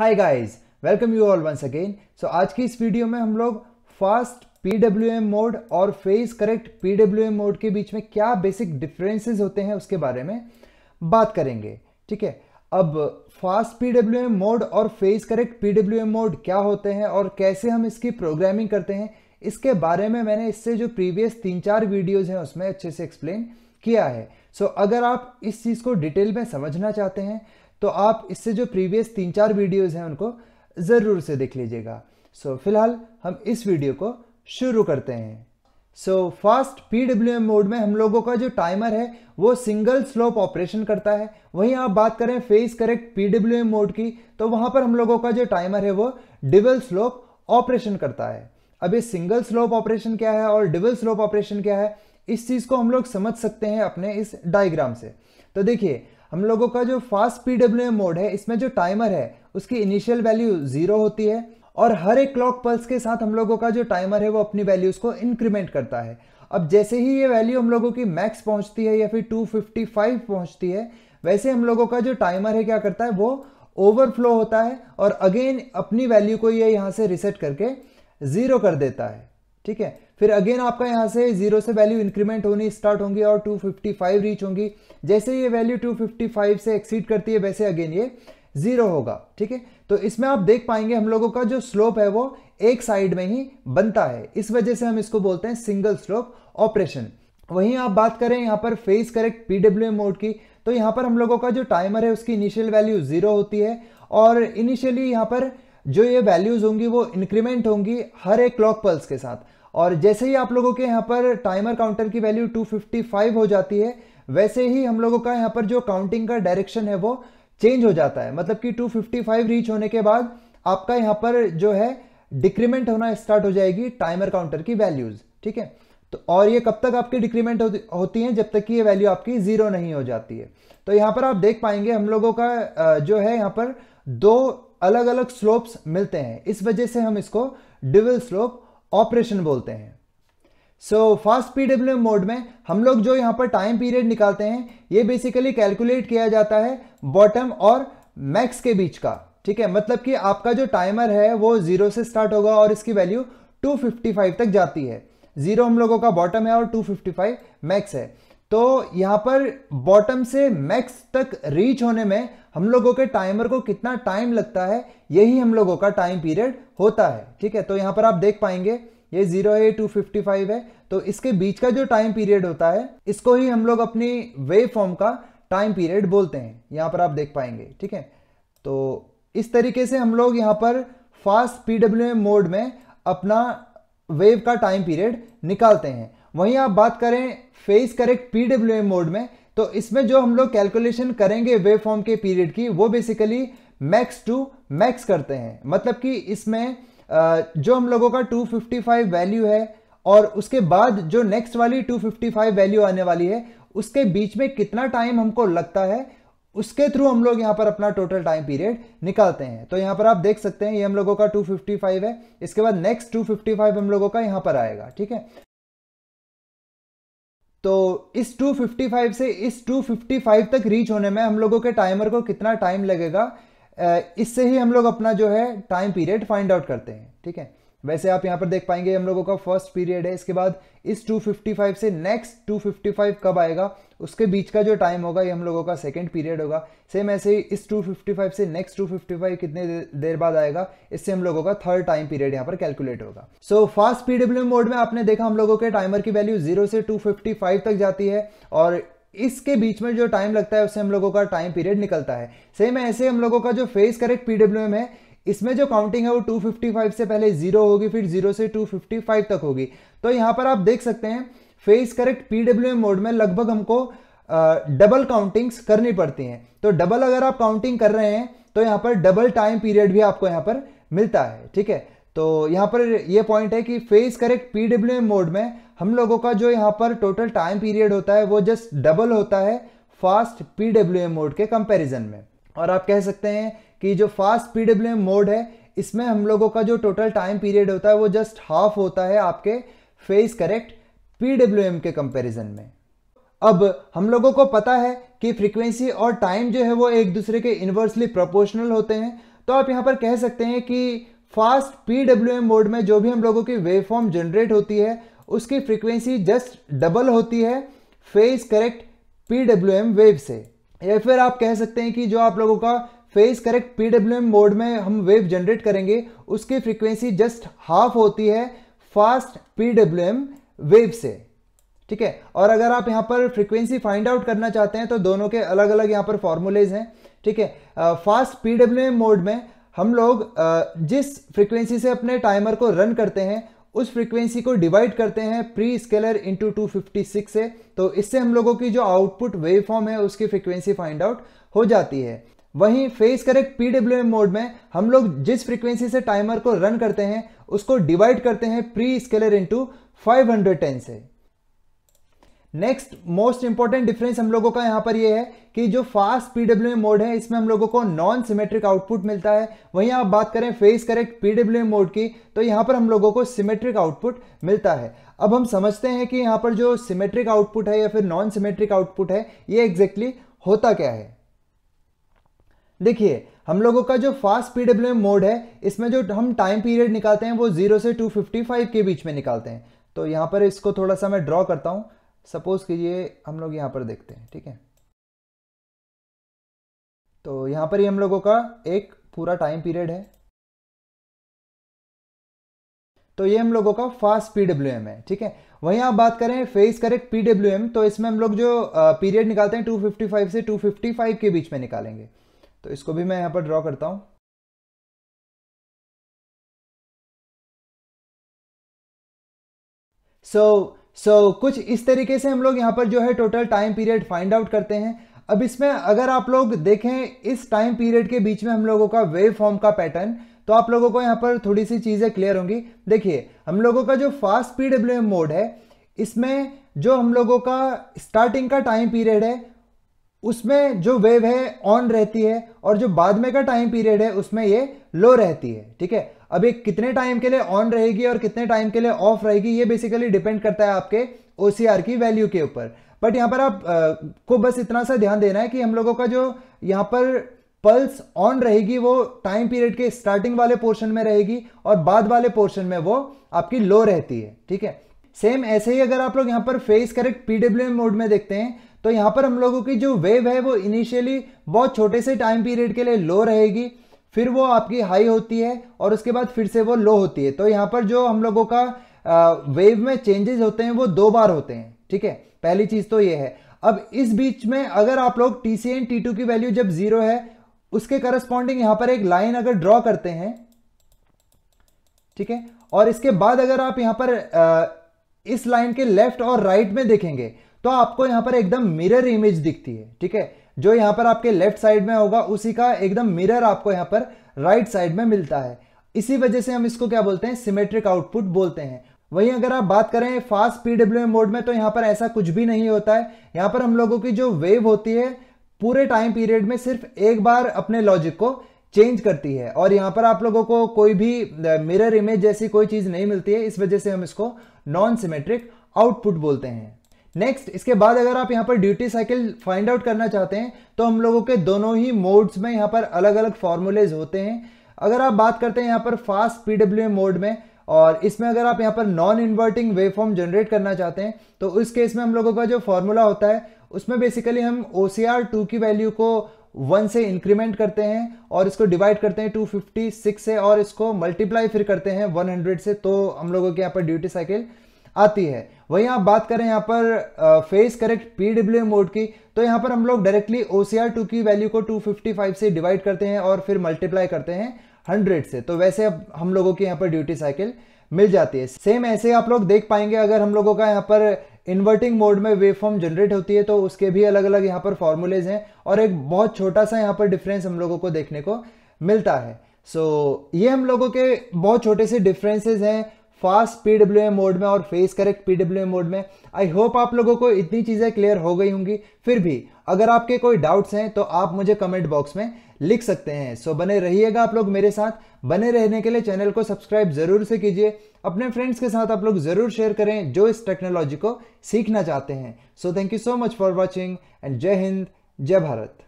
hi guys welcome you all once again so आज की इस वीडियो में हम लोग फास्ट PWM मोड और फेज करेक्ट PWM मोड के बीच में क्या बेसिक डिफरेंसेस होते हैं उसके बारे में बात करेंगे ठीक है अब फास्ट PWM मोड और फेज करेक्ट PWM मोड क्या होते हैं और कैसे हम इसकी प्रोग्रामिंग करते हैं इसके बारे में मैंने इससे जो प्रीवियस तीन चार वीडियोज़ हैं उसमें अच्छे से एक्सप्लेन किया है सो so, अगर आप इस चीज़ को डिटेल में समझना चाहते हैं तो आप इससे जो प्रीवियस तीन चार वीडियोज़ हैं उनको ज़रूर से देख लीजिएगा सो so, फिलहाल हम इस वीडियो को शुरू करते हैं so fast P M mode में हम लोगों का जो टाइमर है वो सिंगल स्लोप ऑपरेशन करता है वहीं आप बात करें phase correct P M mode की तो वहां पर हम लोगों का जो टाइमर है वो डिबल स्लोप ऑपरेशन करता है अब ये सिंगल स्लोप ऑपरेशन क्या है और डिबल स्लोप ऑपरेशन क्या है इस चीज़ को हम लोग समझ सकते हैं अपने इस डायग्राम से तो देखिए हम लोगों का जो फास्ट पी मोड है इसमें जो टाइमर है उसकी इनिशियल वैल्यू जीरो होती है और हर एक क्लॉक पल्स के साथ हम लोगों का जो टाइमर है वो अपनी वैल्यूज को इंक्रीमेंट करता है अब जैसे ही ये वैल्यू हम लोगों की मैक्स पहुंचती है या फिर 255 पहुंचती है वैसे हम लोगों का जो टाइमर है क्या करता है वो ओवरफ्लो होता है और अगेन अपनी वैल्यू को ये यहाँ से रिसेट करके ज़ीरो कर देता है ठीक है फिर अगेन आपका यहाँ से जीरो से वैल्यू इंक्रीमेंट होनी स्टार्ट होंगी और 255 रीच होंगी जैसे ये वैल्यू 255 से एक्सीड करती है वैसे अगेन ये जीरो होगा ठीक है तो इसमें आप देख पाएंगे हम लोगों का जो स्लोप है वो एक साइड में ही बनता है इस वजह से हम इसको बोलते हैं सिंगल स्लोप ऑपरेशन वहीं आप बात करें यहाँ पर फेस करेक्ट पीडब्ल्यू मोड की तो यहाँ पर हम लोगों का जो टाइमर है उसकी इनिशियल वैल्यू जीरो होती है और इनिशियली यहाँ पर जो ये वैल्यूज होंगी वो इंक्रीमेंट होंगी हर एक क्लॉक पल्स के साथ और जैसे ही आप लोगों के यहाँ पर टाइमर काउंटर की वैल्यू 255 हो जाती है वैसे ही हम लोगों का यहाँ पर जो काउंटिंग का डायरेक्शन है वो चेंज हो जाता है मतलब कि 255 रीच होने के बाद आपका यहाँ पर जो है डिक्रीमेंट होना स्टार्ट हो जाएगी टाइमर काउंटर की वैल्यूज़ ठीक है तो और ये कब तक आपकी डिक्रीमेंट होती हैं जब तक कि ये वैल्यू आपकी ज़ीरो नहीं हो जाती है तो यहाँ पर आप देख पाएंगे हम लोगों का जो है यहाँ पर दो अलग अलग स्लोप्स मिलते हैं इस वजह से हम इसको डिवल स्लोप ऑपरेशन बोलते हैं सो फास्ट पीडब्ल्यू मोड में हम लोग जो यहाँ पर टाइम पीरियड निकालते हैं ये बेसिकली कैलकुलेट किया जाता है बॉटम और मैक्स के बीच का ठीक है मतलब कि आपका जो टाइमर है वो जीरो से स्टार्ट होगा और इसकी वैल्यू 255 तक जाती है जीरो हम लोगों का बॉटम है और 255 मैक्स है तो यहाँ पर बॉटम से मैक्स तक रीच होने में हम लोगों के टाइमर को कितना टाइम लगता है यही हम लोगों का टाइम पीरियड होता है ठीक है तो यहां पर आप देख पाएंगे ये जीरो है टू फिफ्टी फाइव है तो इसके बीच का जो टाइम पीरियड होता है इसको ही हम लोग अपनी वेव फॉर्म का टाइम पीरियड बोलते हैं यहाँ पर आप देख पाएंगे ठीक है तो इस तरीके से हम लोग यहाँ पर फास्ट पीडब्ल्यू मोड में अपना वेव का टाइम पीरियड निकालते हैं वहीं आप बात करें फेस करेक्ट पीडब्ल्यू मोड में तो इसमें जो हम लोग कैलकुलेशन करेंगे वेव फॉर्म के पीरियड की वो बेसिकली मैक्स टू मैक्स करते हैं मतलब कि इसमें जो हम लोगों का 255 वैल्यू है और उसके बाद जो नेक्स्ट वाली 255 वैल्यू आने वाली है उसके बीच में कितना टाइम हमको लगता है उसके थ्रू हम लोग यहाँ पर अपना टोटल टाइम पीरियड निकालते हैं तो यहां पर आप देख सकते हैं ये हम लोगों का 255 है इसके बाद नेक्स्ट 255 हम लोगों का यहां पर आएगा ठीक है तो इस 255 से इस 255 तक रीच होने में हम लोगों के टाइमर को कितना टाइम लगेगा इससे ही हम लोग अपना जो है टाइम पीरियड फाइंड आउट करते हैं ठीक है वैसे आप यहाँ पर देख पाएंगे हम लोगों का फर्स्ट पीरियड है इसके बाद इस 255 से नेक्स्ट 255 कब आएगा उसके बीच का जो टाइम होगा ये हम लोगों का सेकेंड पीरियड होगा सेम ऐसे ही इस 255 से नेक्स्ट 255 कितने देर बाद आएगा इससे हम लोगों का थर्ड टाइम पीरियड यहाँ पर कैलकुलेट होगा सो फास्ट पीडब्ल्यू मोड में आपने देखा हम लोगों के टाइमर की वैल्यू जीरो से टू तक जाती है और इसके बीच में जो टाइम लगता है उससे हम लोगों का टाइम पीरियड निकलता है सेम ऐसे हम लोगों का जो फेस करेक्ट पीडब्ल्यू है इसमें जो काउंटिंग है वो 255 से पहले जीरो होगी फिर जीरो से 255 तक होगी तो यहां पर आप देख सकते हैं फेस करेक्ट पीडब्ल्यू मोड में लगभग हमको डबल काउंटिंग्स करनी पड़ती हैं तो डबल अगर आप काउंटिंग कर रहे हैं तो यहां पर डबल टाइम पीरियड भी आपको यहां पर मिलता है ठीक है तो यहां पर यह पॉइंट है कि फेस करेक्ट पीडब्ल्यू मोड में हम लोगों का जो यहां पर टोटल टाइम पीरियड होता है वो जस्ट डबल होता है फास्ट पीडब्ल्यू मोड के कंपेरिजन में और आप कह सकते हैं कि जो फास्ट पी एम मोड है इसमें हम लोगों का जो टोटल टाइम पीरियड होता है वो जस्ट हाफ होता है आपके फेस करेक्ट पी एम के कंपेरिजन में अब हम लोगों को पता है कि फ्रीक्वेंसी और टाइम जो है वो एक दूसरे के इन्वर्सली प्रोपोर्शनल होते हैं तो आप यहाँ पर कह सकते हैं कि फास्ट पी एम मोड में जो भी हम लोगों की वेव फॉर्म जनरेट होती है उसकी फ्रीक्वेंसी जस्ट डबल होती है phase correct P W M wave से या फिर आप कह सकते हैं कि जो आप लोगों का फेस करेक्ट पीडब्ल्यू मोड में हम वेव जनरेट करेंगे उसकी फ्रीक्वेंसी जस्ट हाफ होती है फास्ट पीडब्ल्यू वेव से ठीक है और अगर आप यहाँ पर फ्रीक्वेंसी फाइंड आउट करना चाहते हैं तो दोनों के अलग अलग यहाँ पर फॉर्मूलेज हैं ठीक है फास्ट पीडब्ल्यू मोड में हम लोग uh, जिस फ्रीक्वेंसी से अपने टाइमर को रन करते हैं उस फ्रीक्वेंसी को डिवाइड करते हैं प्री स्केलर इंटू टू से तो इससे हम लोगों की जो आउटपुट वेव फॉर्म है उसकी फ्रीक्वेंसी फाइंड आउट हो जाती है वहीं फेस करेक्ट पीडब्ल्यू मोड में हम लोग जिस फ्रीक्वेंसी से टाइमर को रन करते हैं उसको डिवाइड करते हैं प्री स्केलर इंटू फाइव से नेक्स्ट मोस्ट इंपॉर्टेंट डिफरेंस हम लोगों का यहां पर ये है कि जो फास्ट पीडब्ल्यू मोड है इसमें हम लोगों को नॉन सिमेट्रिक आउटपुट मिलता है वहीं आप बात करें फेस करेक्ट पीडब्ल्यू मोड की तो यहां पर हम लोगों को सिमेट्रिक आउटपुट मिलता है अब हम समझते हैं कि यहां पर जो सिमेट्रिक आउटपुट है या फिर नॉन सिमेट्रिक आउटपुट है ये एग्जैक्टली exactly होता क्या है देखिए हम लोगों का जो फास्ट पीडब्ल्यू मोड है इसमें जो हम टाइम पीरियड निकालते हैं वो जीरो से टू के बीच में निकालते हैं तो यहां पर इसको थोड़ा सा मैं ड्रॉ करता हूं सपोज़ कीजिए हम लोग यहाँ पर देखते हैं ठीक है तो यहाँ पर ही हम लोगों का एक पूरा टाइम पीरियड है तो ये हम लोगों का फास्ट पीडब्ल्यू एम है ठीक है वहीं आप बात करें फेस करेक्ट पीडब्ल्यू एम तो इसमें हम लोग जो पीरियड निकालते हैं 255 से 255 के बीच में निकालेंगे तो इसको भी मैं यहां पर ड्रॉ करता हूं सो so, सो so, कुछ इस तरीके से हम लोग यहाँ पर जो है total time period find out करते हैं अब इसमें अगर आप लोग देखें इस टाइम पीरियड के बीच में हम लोगों का वेव फॉर्म का पैटर्न तो आप लोगों को यहाँ पर थोड़ी सी चीज़ें क्लियर होंगी देखिए हम लोगों का जो फास्ट पी मोड है इसमें जो हम लोगों का स्टार्टिंग का टाइम पीरियड है उसमें जो वेव है ऑन रहती है और जो बाद में का टाइम पीरियड है उसमें ये लो रहती है ठीक है अब ये कितने टाइम के लिए ऑन रहेगी और कितने टाइम के लिए ऑफ रहेगी ये बेसिकली डिपेंड करता है आपके ओ की वैल्यू के ऊपर बट यहाँ पर आप आ, को बस इतना सा ध्यान देना है कि हम लोगों का जो यहाँ पर पल्स ऑन रहेगी वो टाइम पीरियड के स्टार्टिंग वाले पोर्शन में रहेगी और बाद वाले पोर्शन में वो आपकी लो रहती है ठीक है सेम ऐसे ही अगर आप लोग यहाँ पर फेस करेक्ट पीडब्ल्यू मोड में देखते हैं तो यहाँ पर हम लोगों की जो वेव है वो इनिशियली बहुत छोटे से टाइम पीरियड के लिए लो रहेगी फिर वो आपकी हाई होती है और उसके बाद फिर से वो लो होती है तो यहाँ पर जो हम लोगों का वेव में चेंजेस होते हैं वो दो बार होते हैं ठीक है पहली चीज़ तो ये है अब इस बीच में अगर आप लोग T C N T two की वैल्यू जब जीरो है उसके करस्पॉन्डिंग यहां पर एक लाइन अगर ड्रॉ करते हैं ठीक है और इसके बाद अगर आप यहां पर आ, इस लाइन के लेफ्ट और राइट में देखेंगे तो आपको यहां पर एकदम मिरर इमेज दिखती है ठीक है जो यहाँ पर आपके लेफ्ट साइड में होगा उसी का एकदम मिरर आपको यहां पर राइट right साइड में मिलता है इसी वजह से हम इसको क्या बोलते हैं सिमेट्रिक आउटपुट बोलते हैं वहीं अगर आप बात करें फास्ट पीडब्ल्यू मोड में तो यहाँ पर ऐसा कुछ भी नहीं होता है यहां पर हम लोगों की जो वेव होती है पूरे टाइम पीरियड में सिर्फ एक बार अपने लॉजिक को चेंज करती है और यहाँ पर आप लोगों को कोई भी मिरर इमेज जैसी कोई चीज़ नहीं मिलती है इस वजह से हम इसको नॉन सिमेट्रिक आउटपुट बोलते हैं नेक्स्ट इसके बाद अगर आप यहाँ पर ड्यूटी साइकिल फाइंड आउट करना चाहते हैं तो हम लोगों के दोनों ही मोड्स में यहाँ पर अलग अलग फॉर्मूलेज होते हैं अगर आप बात करते हैं यहाँ पर फास्ट पीडब्ल्यू मोड में और इसमें अगर आप यहाँ पर non inverting wave form generate करना चाहते हैं तो उस केस में हम लोगों का जो फॉर्मूला होता है उसमें बेसिकली हम ओ सी आर टू की वैल्यू को वन से इंक्रीमेंट करते हैं और इसको डिवाइड करते हैं टू फिफ्टी सिक्स से और इसको मल्टीप्लाई फिर करते हैं वन हंड्रेड से तो हम लोगों के यहाँ पर ड्यूटी साइकिल आती है वही आप बात करें यहाँ पर फेस करेक्ट पीडब्ल्यू मोड की तो यहाँ पर हम लोग directly O C R two की वैल्यू को 255 से डिवाइड करते हैं और फिर मल्टीप्लाई करते हैं 100 से तो वैसे अब हम लोगों की यहाँ पर ड्यूटी साइकिल मिल जाती है सेम ऐसे आप लोग देख पाएंगे अगर हम लोगों का यहाँ पर इन्वर्टिंग मोड में वेव फॉर्म जनरेट होती है तो उसके भी अलग अलग यहाँ पर फॉर्मूलेज हैं और एक बहुत छोटा सा यहाँ पर डिफरेंस हम लोगों को देखने को मिलता है सो so, ये हम लोगों के बहुत छोटे से डिफरेंसेज हैं फास्ट पीडब्ल्यू मोड में और फेस करेक्ट पीडब्ल्यू मोड में आई होप आप लोगों को इतनी चीज़ें क्लियर हो गई होंगी फिर भी अगर आपके कोई डाउट्स हैं तो आप मुझे कमेंट बॉक्स में लिख सकते हैं सो बने रहिएगा आप लोग मेरे साथ बने रहने के लिए चैनल को सब्सक्राइब जरूर से कीजिए अपने फ्रेंड्स के साथ आप लोग जरूर शेयर करें जो इस टेक्नोलॉजी को सीखना चाहते हैं so thank you so much for watching and जय हिंद जय भारत